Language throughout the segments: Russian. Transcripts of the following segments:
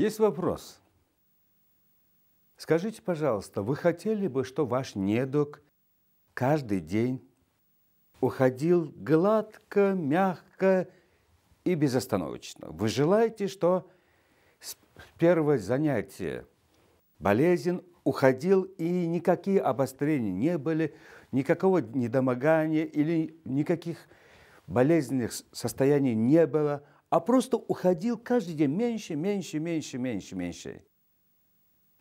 Есть вопрос. Скажите, пожалуйста, вы хотели бы, что ваш недуг каждый день уходил гладко, мягко и безостановочно? Вы желаете, что с первого занятия болезнь уходил, и никакие обострения не были, никакого недомогания или никаких болезненных состояний не было – а просто уходил каждый день меньше, меньше, меньше, меньше, меньше.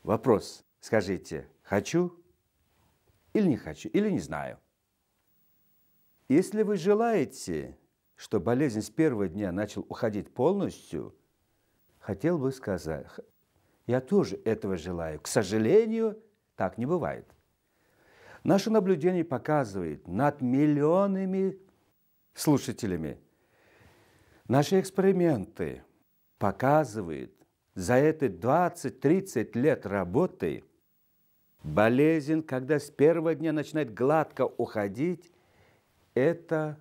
Вопрос, скажите, хочу или не хочу, или не знаю. Если вы желаете, что болезнь с первого дня начал уходить полностью, хотел бы сказать, я тоже этого желаю. К сожалению, так не бывает. Наше наблюдение показывает над миллионами слушателями – Наши эксперименты показывают, за эти 20-30 лет работы болезнь, когда с первого дня начинает гладко уходить, это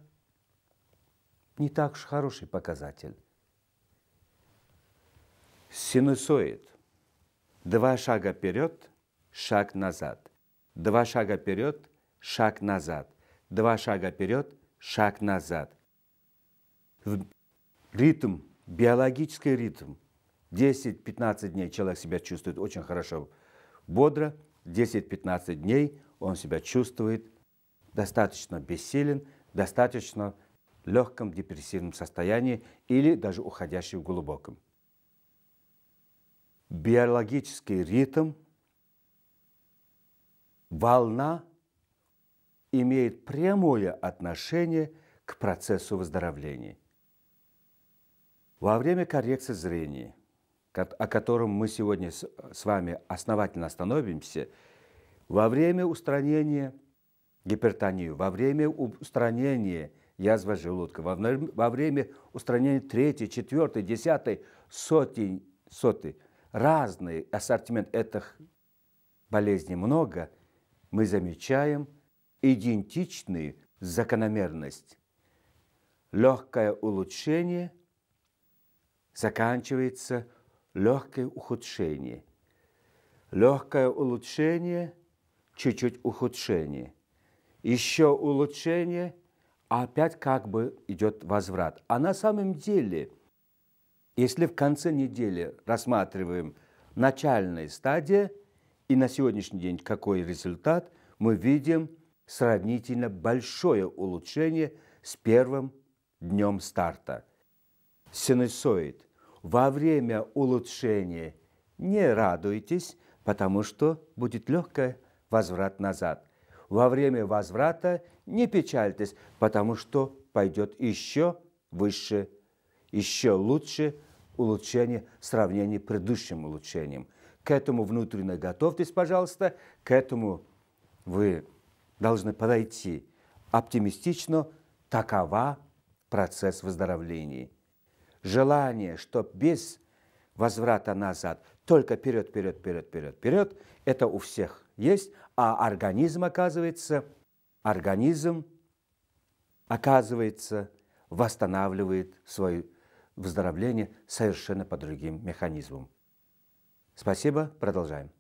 не так уж хороший показатель. Синусоид. Два шага вперед, шаг назад. Два шага вперед, шаг назад. Два шага вперед, шаг назад ритм, биологический ритм. 10-15 дней человек себя чувствует очень хорошо, бодро. 10-15 дней он себя чувствует достаточно бессилен, достаточно легком депрессивном состоянии или даже уходящем в глубоком. Биологический ритм, волна имеет прямое отношение к процессу выздоровления – во время коррекции зрения, о котором мы сегодня с вами основательно остановимся, во время устранения гипертонии, во время устранения язвы желудка, во время, устранения третьей, четвертой, десятой, сотень, сотой, разный ассортимент этих болезней много, мы замечаем идентичную закономерность. Легкое улучшение – заканчивается легкое ухудшение. Легкое улучшение, чуть-чуть ухудшение. Еще улучшение, а опять как бы идет возврат. А на самом деле, если в конце недели рассматриваем начальные стадии и на сегодняшний день какой результат, мы видим сравнительно большое улучшение с первым днем старта. Синусоид во время улучшения не радуйтесь, потому что будет легкий возврат назад. Во время возврата не печальтесь, потому что пойдет еще выше, еще лучше улучшение в сравнении с предыдущим улучшением. К этому внутренне готовьтесь, пожалуйста, к этому вы должны подойти оптимистично, такова процесс выздоровления желание, что без возврата назад, только вперед, вперед, вперед, вперед, вперед, это у всех есть, а организм, оказывается, организм, оказывается, восстанавливает свое выздоровление совершенно по другим механизмам. Спасибо, продолжаем.